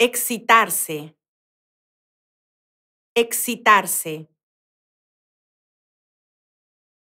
excitarse, excitarse.